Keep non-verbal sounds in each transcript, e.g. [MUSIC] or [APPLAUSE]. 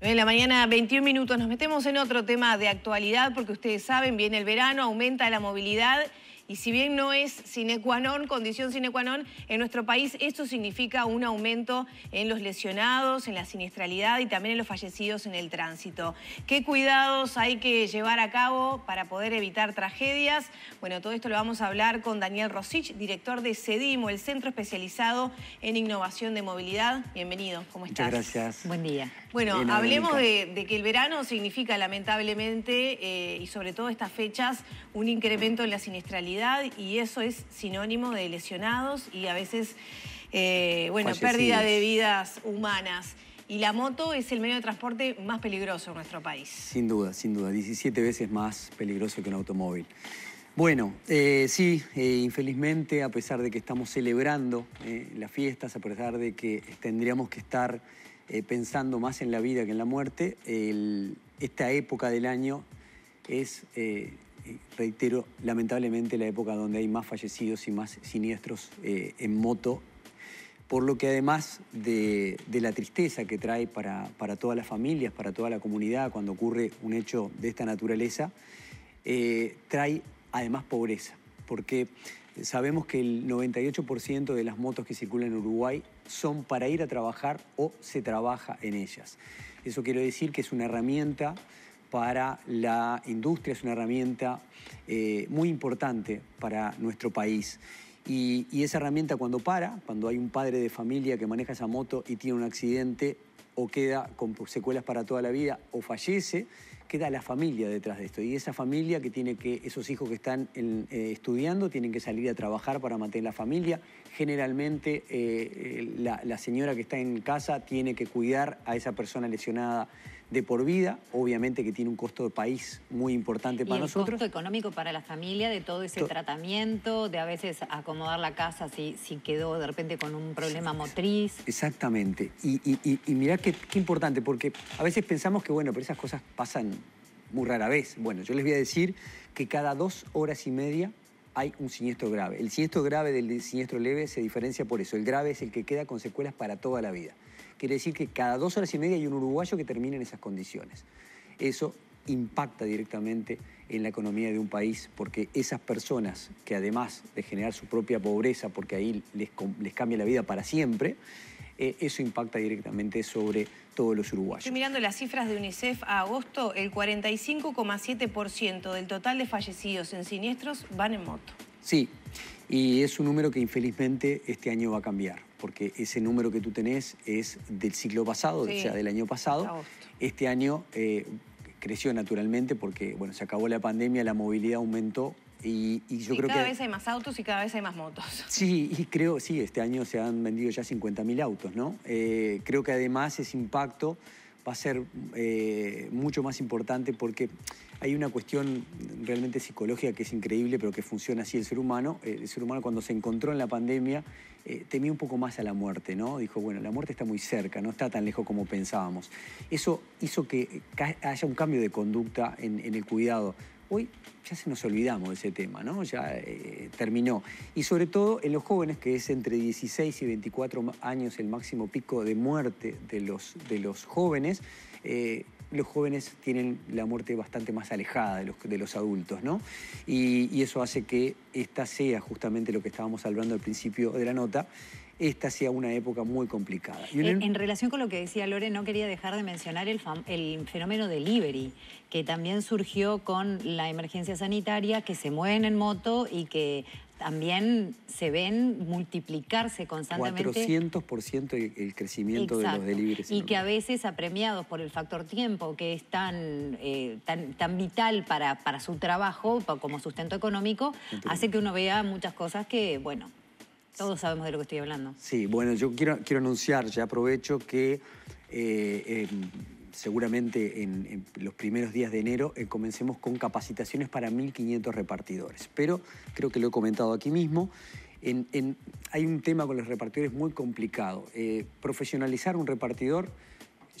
En la mañana, 21 minutos. Nos metemos en otro tema de actualidad porque ustedes saben, viene el verano, aumenta la movilidad y si bien no es sine qua non, condición sine qua non, en nuestro país esto significa un aumento en los lesionados, en la siniestralidad y también en los fallecidos en el tránsito. ¿Qué cuidados hay que llevar a cabo para poder evitar tragedias? Bueno, todo esto lo vamos a hablar con Daniel Rosich, director de CEDIMO, el Centro Especializado en Innovación de Movilidad. Bienvenido, ¿cómo estás? gracias. Buen día. Bueno, hablemos de, que el verano significa lamentablemente, eh, y sobre todo estas fechas, un incremento en la siniestralidad y eso es sinónimo de lesionados y a veces, eh, bueno, pérdida de vidas humanas. Y la moto es el medio de transporte más peligroso en nuestro país. Sin duda, sin duda. 17 veces más peligroso que un automóvil. Bueno, eh, sí, eh, infelizmente, a pesar de que estamos celebrando las fiestas, a pesar de que tendríamos que estar pensando más en la vida que en la muerte, esta época del año es reitero, lamentablemente la época donde hay más fallecidos y más siniestros eh, en moto, por lo que además de, la tristeza que trae para, todas las familias, para toda la comunidad, cuando ocurre un hecho de esta naturaleza, eh, trae además pobreza, porque sabemos que el 98% de las motos que circulan en Uruguay son para ir a trabajar o se trabaja en ellas. Eso quiero decir que es una herramienta para la industria, es una herramienta eh, muy importante para nuestro país. Y, esa herramienta cuando para, cuando hay un padre de familia que maneja esa moto y tiene un accidente o queda con secuelas para toda la vida o fallece, queda la familia detrás de esto. Y esa familia que tiene que, esos hijos que están eh, estudiando tienen que salir a trabajar para mantener la familia. Generalmente eh, la señora que está en casa tiene que cuidar a esa persona lesionada de por vida, obviamente que tiene un costo de país muy importante para ¿Y el nosotros. costo económico para la familia de todo ese tratamiento, de a veces acomodar la casa si, quedó de repente con un problema motriz. Exactamente. Y, y, mirá qué, qué importante, porque a veces pensamos que, bueno, pero esas cosas pasan muy rara vez. Bueno, yo les voy a decir que cada dos horas y media hay un siniestro grave. El siniestro grave del siniestro leve se diferencia por eso. El grave es el que queda con secuelas para toda la vida. Quiere decir que cada dos horas y media hay un uruguayo que termina en esas condiciones. Eso impacta directamente en la economía de un país porque esas personas que además de generar su propia pobreza, porque ahí les, cambia la vida para siempre, eh, eso impacta directamente sobre todos los uruguayos. Estoy mirando las cifras de UNICEF a agosto, el 45,7% del total de fallecidos en siniestros van en moto. Sí, y es un número que infelizmente este año va a cambiar porque ese número que tú tenés es del ciclo pasado, o sea, del año pasado. Este año eh, creció naturalmente porque, bueno, se acabó la pandemia, la movilidad aumentó y, yo creo que cada vez hay más autos y cada vez hay más motos. [LAUGHS] Sí, y creo, sí, este año se han vendido ya 50.000 autos, ¿no? Eh, creo que además ese impacto va a ser eh, mucho más importante porque hay una cuestión realmente psicológica que es increíble, pero que funciona así el ser humano. Eh, el ser humano cuando se encontró en la pandemia eh, temía un poco más a la muerte, ¿no? Dijo, bueno, la muerte está muy cerca, no está tan lejos como pensábamos. Eso hizo que eh, haya un cambio de conducta en, el cuidado. Hoy ya se nos olvidamos de ese tema, ¿no? Ya eh, terminó. Y sobre todo en los jóvenes, que es entre 16 y 24 años el máximo pico de muerte de los, de los jóvenes, los jóvenes tienen la muerte bastante más alejada de los, de los adultos, ¿no? Y, eso hace que esta sea justamente lo que estábamos hablando al principio de la nota, esta sea una época muy complicada. Eh, en, relación con lo que decía Lore, no quería dejar de mencionar el, el fenómeno delivery, que también surgió con la emergencia sanitaria, que se mueven en moto y que también se ven multiplicarse constantemente. 400% el crecimiento de los delibres. Y que a veces apremiados por el factor tiempo, que es tan, eh, tan, vital para, para su trabajo como sustento económico, hace que uno vea muchas cosas que, bueno, todos sabemos de lo que estoy hablando. Sí, bueno, yo quiero, quiero anunciar, ya aprovecho que... Eh, em, seguramente en, los primeros días de enero, eh, comencemos con capacitaciones para 1.500 repartidores. Pero creo que lo he comentado aquí mismo. hay un tema con los repartidores muy complicado. Eh, profesionalizar un repartidor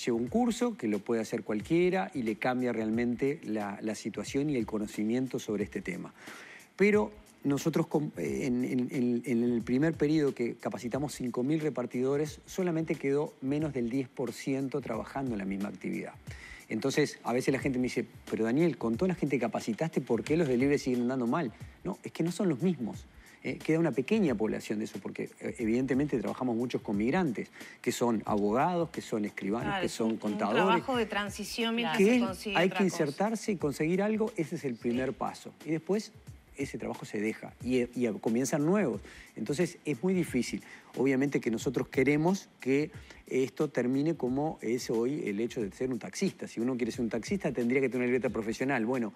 lleva un curso que lo puede hacer cualquiera y le cambia realmente la, la situación y el conocimiento sobre este tema. Pero nosotros eh, en, el primer periodo que capacitamos 5.000 repartidores, solamente quedó menos del 10% trabajando en la misma actividad. Entonces, a veces la gente me dice, pero Daniel, con toda la gente que capacitaste, ¿por qué los delibres siguen andando mal? No, es que no son los mismos. Eh, queda una pequeña población de eso, porque eh, evidentemente trabajamos muchos con migrantes, que son abogados, que son escribanos, que son contadores. Un trabajo de transición mientras se consigue Hay que insertarse y conseguir algo, ese es el primer paso. Y después ese trabajo se deja y, eh, comienzan nuevos. Entonces es muy difícil. Obviamente que nosotros queremos que esto termine como es hoy el hecho de ser un taxista. Si uno quiere ser un taxista tendría que tener una libreta profesional. Bueno,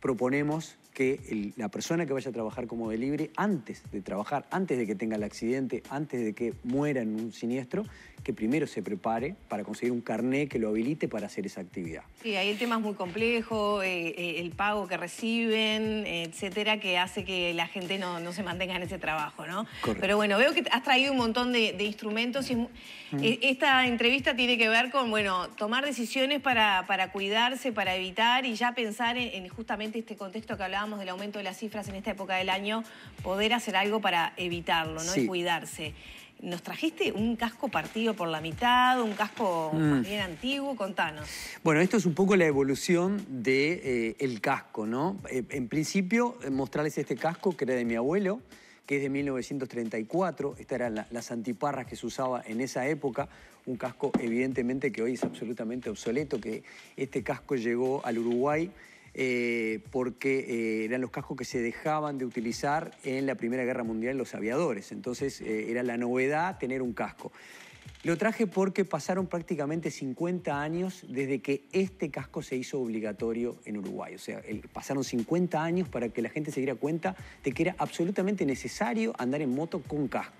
proponemos que la persona que vaya a trabajar como libre antes de trabajar, antes de que tenga el accidente, antes de que muera en un siniestro, que primero se prepare para conseguir un carné que lo habilite para hacer esa actividad. Sí, ahí el tema es muy complejo, eh, eh, el pago que reciben, etcétera, que hace que la gente no, se mantenga en ese trabajo, ¿no? Pero bueno, veo que has traído un montón de, instrumentos y mm. e, esta entrevista tiene que ver con, bueno, tomar decisiones para, cuidarse, para evitar y ya pensar en, justamente este contexto que hablábamos del aumento de las cifras en esta época del año, poder hacer algo para evitarlo, ¿no? Y cuidarse. Nos trajiste un casco partido por la mitad, un casco mm. más bien antiguo, contanos. Bueno, esto es un poco la evolución del de, eh, el casco, ¿no? Eh, en principio, eh, mostrarles este casco que era de mi abuelo, que es de 1934. Estas eran las antiparras que se usaba en esa época. Un casco, evidentemente, que hoy es absolutamente obsoleto, que este casco llegó al Uruguay eh, porque eh, eran los cascos que se dejaban de utilizar en la Primera Guerra Mundial los aviadores. Entonces eh, era la novedad tener un casco. Lo traje porque pasaron prácticamente 50 años desde que este casco se hizo obligatorio en Uruguay. O sea, pasaron 50 años para que la gente se diera cuenta de que era absolutamente necesario andar en moto con casco.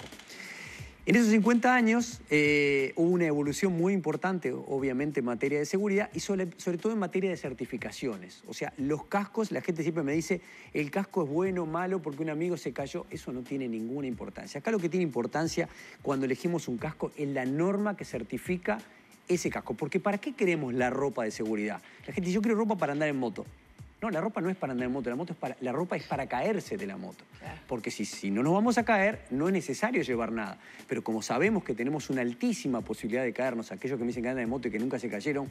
En esos 50 años eh, hubo una evolución muy importante, obviamente, en materia de seguridad y sobre, todo en materia de certificaciones. O sea, los cascos, la gente siempre me dice, el casco es bueno, o malo, porque un amigo se cayó. Eso no tiene ninguna importancia. Acá lo que tiene importancia cuando elegimos un casco es la norma que certifica ese casco. Porque ¿para qué queremos la ropa de seguridad? La gente dice, yo quiero ropa para andar en moto. No, la ropa no es para andar en moto, la, moto es para, la ropa es para caerse de la moto. Porque si, si no nos vamos a caer, no es necesario llevar nada. Pero como sabemos que tenemos una altísima posibilidad de caernos, aquellos que me dicen que andan de moto y que nunca se cayeron,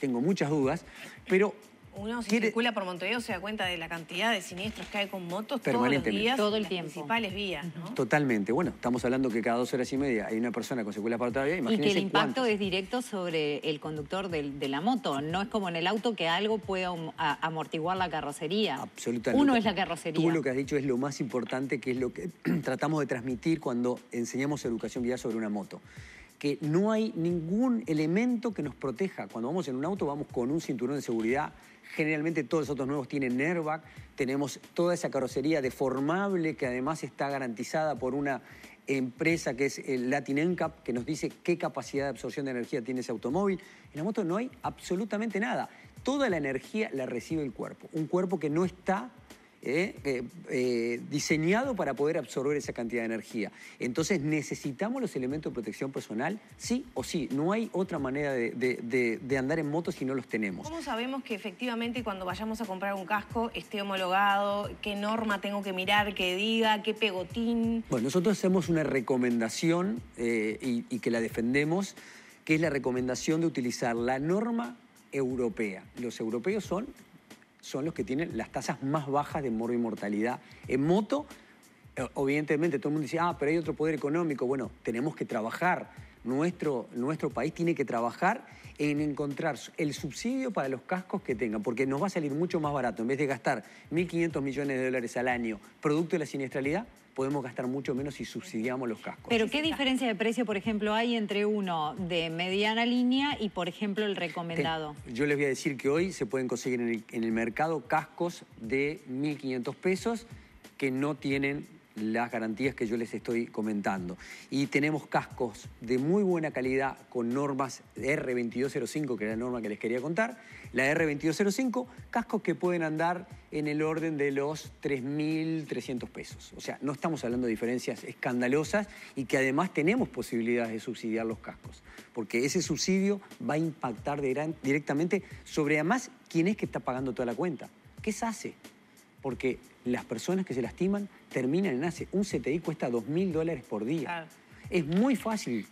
tengo muchas dudas, pero uno se circula por Montevideo, se da cuenta de la cantidad de siniestros que hay con motos todos los días, todo el tiempo. principales vías, ¿no? Totalmente. Bueno, estamos hablando que cada dos horas y media hay una persona con circula por otra vía. Imagínense y que el impacto es directo sobre el conductor de, la moto. No es como en el auto que algo pueda amortiguar la carrocería. Absolutamente. Uno es la carrocería. Tú lo que has dicho es lo más importante, que es lo que [CLEARS THROAT] tratamos de transmitir cuando enseñamos educación vial sobre una moto que no hay ningún elemento que nos proteja. Cuando vamos en un auto vamos con un cinturón de seguridad Generalmente todos los otros nuevos tienen airbag, tenemos toda esa carrocería deformable que además está garantizada por una empresa que es el eh, Latin Encap, que nos dice qué capacidad de absorción de energía tiene ese automóvil. En la moto no hay absolutamente nada. Toda la energía la recibe el cuerpo. Un cuerpo que no está ¿eh? Eh, eh, diseñado para poder absorber esa cantidad de energía. Entonces necesitamos los elementos de protección personal, sí o sí. No hay otra manera de, andar en moto si no los tenemos. ¿Cómo sabemos que efectivamente cuando vayamos a comprar un casco esté homologado? ¿Qué norma tengo que mirar? ¿Qué diga? ¿Qué pegotín? Bueno, nosotros hacemos una recomendación y que la defendemos, que es la recomendación de utilizar la norma europea. Los europeos son son los que tienen las tasas más bajas de moro y mortalidad. En moto, evidentemente, eh, todo el mundo dice, ah, pero hay otro poder económico. Bueno, tenemos que trabajar. Nuestro, nuestro país tiene que trabajar en encontrar el subsidio para los cascos que tengan, porque nos va a salir mucho más barato. En vez de gastar 1.500 millones de dólares al año producto de la siniestralidad, podemos gastar mucho menos si subsidiamos los cascos. Pero ¿qué diferencia de precio, por ejemplo, hay entre uno de mediana línea y, por ejemplo, el recomendado? Yo les voy a decir que hoy se pueden conseguir en el, en el mercado cascos de 1.500 pesos que no tienen las garantías que yo les estoy comentando. Y tenemos cascos de muy buena calidad con normas R2205, que era la norma que les quería contar. La R2205, cascos que pueden andar en el orden de los 3.300 pesos. O sea, no estamos hablando de diferencias escandalosas y que además tenemos posibilidades de subsidiar los cascos, porque ese subsidio va a impactar directamente sobre además quién es que está pagando toda la cuenta. ¿Qué se hace? porque las personas que se lastiman terminan en ACE. Un CTI cuesta 2.000 dólares por día. Es muy fácil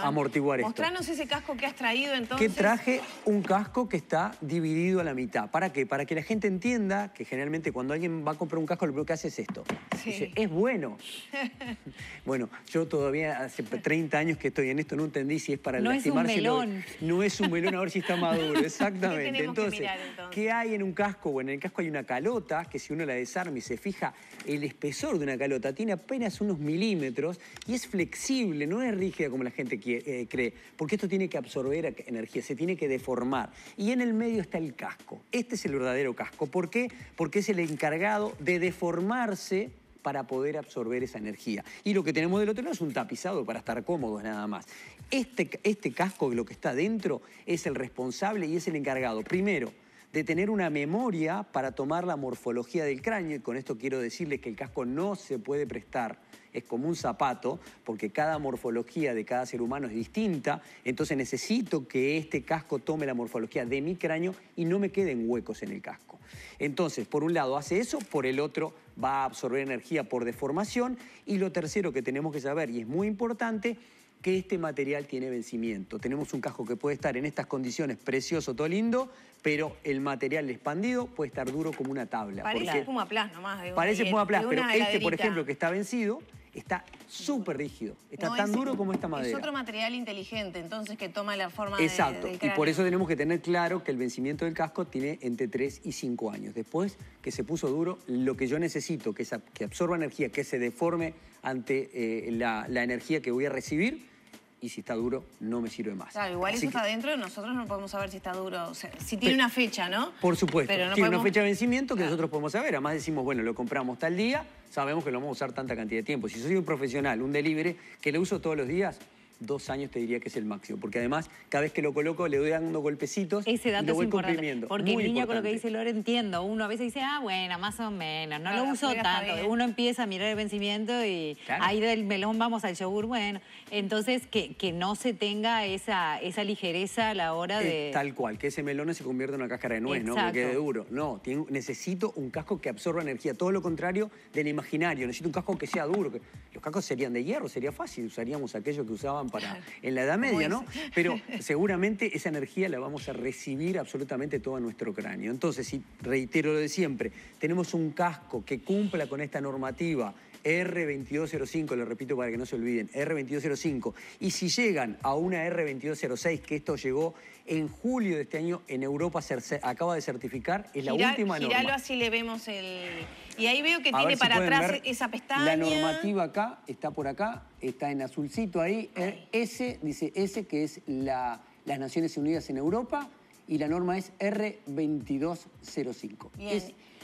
amortiguar esto. Mostranos ese casco que has traído entonces. Que traje un casco que está dividido a la mitad. ¿Para qué? Para que la gente entienda que generalmente cuando alguien va a comprar un casco, lo primero que hace es esto. Dice, es bueno. [LAUGHS] bueno, yo todavía hace 30 años que estoy en esto, no entendí si es para no Es un melón. No, es un melón, a ver si está maduro. [LAUGHS] Exactamente. entonces, entonces, ¿qué hay en un casco? Bueno, en el casco hay una calota que si uno la desarma y se fija, el espesor de una calota tiene apenas unos milímetros y es flexible no es rígida como la gente eh, cree, porque esto tiene que absorber energía, se tiene que deformar. Y en el medio está el casco. Este es el verdadero casco. ¿Por qué? Porque es el encargado de deformarse para poder absorber esa energía. Y lo que tenemos del otro lado es un tapizado para estar cómodos nada más. Este, este casco, lo que está dentro, es el responsable y es el encargado. Primero, de tener una memoria para tomar la morfología del cráneo, y con esto quiero decirles que el casco no se puede prestar es como un zapato, porque cada morfología de cada ser humano es distinta, entonces necesito que este casco tome la morfología de mi cráneo y no me queden huecos en el casco. Entonces, por un lado hace eso, por el otro va a absorber energía por deformación y lo tercero que tenemos que saber, y es muy importante, que este material tiene vencimiento. Tenemos un casco que puede estar en estas condiciones precioso, todo lindo, pero el material expandido puede estar duro como una tabla. Parece espuma plas, nomás. Parece espuma parece pero este, por ejemplo, que está vencido, está súper rígido. Está tan duro como esta madera. Es otro material inteligente, entonces, que toma la forma Exacto. De, Exacto, y por eso tenemos que tener claro que el vencimiento del casco tiene entre 3 y 5 años. Después que se puso duro, lo que yo necesito, que, que absorba energía, que se deforme ante eh, la, energía que voy a recibir, y si está duro no me sirve más. Claro, igual eso está adentro, nosotros no podemos saber si está duro, o sea, si tiene una fecha, ¿no? Por supuesto, si no tiene una fecha de vencimiento que nosotros podemos saber, además decimos, bueno, lo compramos tal día, sabemos que lo vamos a usar tanta cantidad de tiempo. Si soy un profesional, un delivery, que lo uso todos los días, dos años te diría que es el máximo, porque además cada vez que lo coloco le doy dando golpecitos Ese dato y lo voy Porque en línea con lo que dice Lore entiendo, uno a veces dice, ah, bueno, más o menos, no lo uso tanto. Uno empieza a mirar el vencimiento y ahí del melón vamos al yogur, bueno. Entonces, que, que no se tenga esa, esa ligereza a la hora de... tal cual, que ese melón no se convierta en una cáscara de nuez, ¿no? Que quede duro. No, necesito un casco que absorba energía, todo lo contrario del imaginario. Necesito un casco que sea duro. Los cascos serían de hierro, sería fácil, usaríamos aquello que usaban en la Edad Media, ¿no? Pero [LAUGHS] seguramente esa energía la vamos a recibir absolutamente todo nuestro cráneo. Entonces, si reitero lo de siempre, tenemos un casco que cumpla con esta normativa R2205, lo repito para que no se olviden, R2205. Y si llegan a una R2206, que esto llegó en julio de este año en Europa, acaba de certificar, es la última norma. Giralo así le vemos el... Y ahí veo que tiene para atrás esa pestaña. La normativa acá está por acá, está en azulcito ahí. Eh, S, dice S, que es las Naciones Unidas en Europa, y la norma es R2205.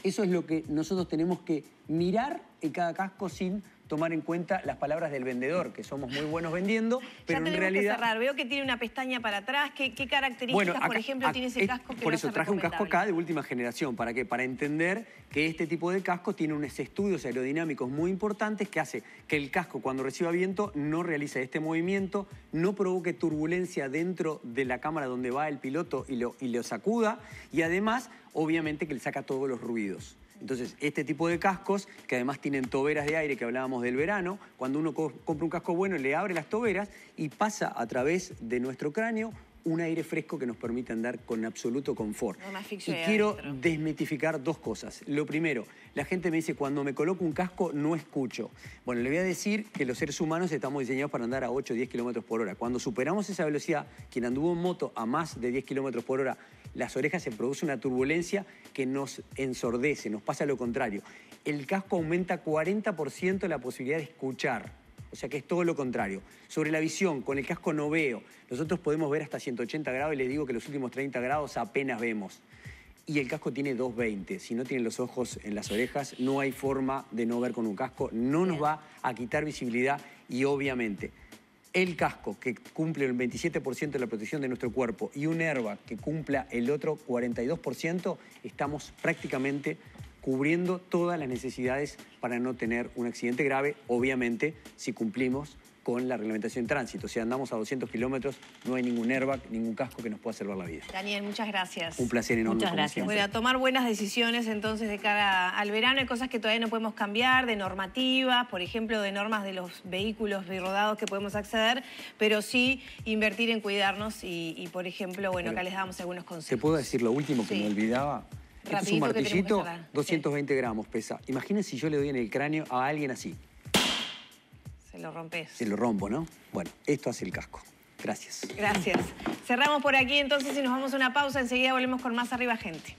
eso es lo que nosotros tenemos que mirar en cada casco sin tomar en cuenta las palabras del vendedor, que somos muy buenos vendiendo, pero ya en realidad... Que cerrar. Veo que tiene una pestaña para atrás. ¿Qué, qué características, por ejemplo, tiene ese casco? por eso, traje un casco acá de última generación. ¿Para qué? Para entender que este tipo de casco tiene unos estudios aerodinámicos muy importantes que hace que el casco, cuando reciba viento, no realice este movimiento, no provoque turbulencia dentro de la cámara donde va el piloto y y lo sacuda, y además, obviamente, que le saca todos los ruidos. Entonces, este tipo de cascos, que además tienen toberas de aire que hablábamos del verano, cuando uno compra un casco bueno, le abre las toberas y pasa a través de nuestro cráneo un aire fresco que nos permite andar con absoluto confort. y quiero desmitificar dos cosas. Lo primero, la gente me dice, cuando me coloco un casco no escucho. Bueno, le voy a decir que los seres humanos estamos diseñados para andar a 8 o 10 kilómetros por hora. Cuando superamos esa velocidad, quien anduvo en moto a más de 10 kilómetros por hora, las orejas se produce una turbulencia que nos ensordece, nos pasa lo contrario. El casco aumenta 40% la posibilidad de escuchar. O sea que es todo lo contrario. Sobre la visión, con el casco no veo. Nosotros podemos ver hasta 180 grados y les digo que los últimos 30 grados apenas vemos. Y el casco tiene 220. Si no tienen los ojos en las orejas, no hay forma de no ver con un casco. No nos va a quitar visibilidad y obviamente el casco que cumple el 27% de la protección de nuestro cuerpo y un herba que cumpla el otro 42%, estamos prácticamente cubriendo todas las necesidades para no tener un accidente grave, obviamente si cumplimos con la reglamentación de tránsito. Si andamos a 200 kilómetros, no hay ningún airbag, ningún casco que nos pueda salvar la vida. Daniel, muchas gracias. Un placer enorme. Muchas gracias. Bueno, tomar buenas decisiones entonces de cara al verano. Hay cosas que todavía no podemos cambiar, de normativas, por ejemplo, de normas de los vehículos rodados que podemos acceder, pero sí invertir en cuidarnos y, por ejemplo, bueno, acá les damos algunos consejos. ¿Te puedo decir lo último que me olvidaba? es un martillito, 220 gramos pesa. Imagínense si yo le doy en el cráneo a alguien así. Se lo rompes. Se lo rompo, ¿no? Bueno, esto hace el casco. Gracias. Gracias. Cerramos por aquí entonces y nos vamos a una pausa. Enseguida volvemos con más Arriba Gente.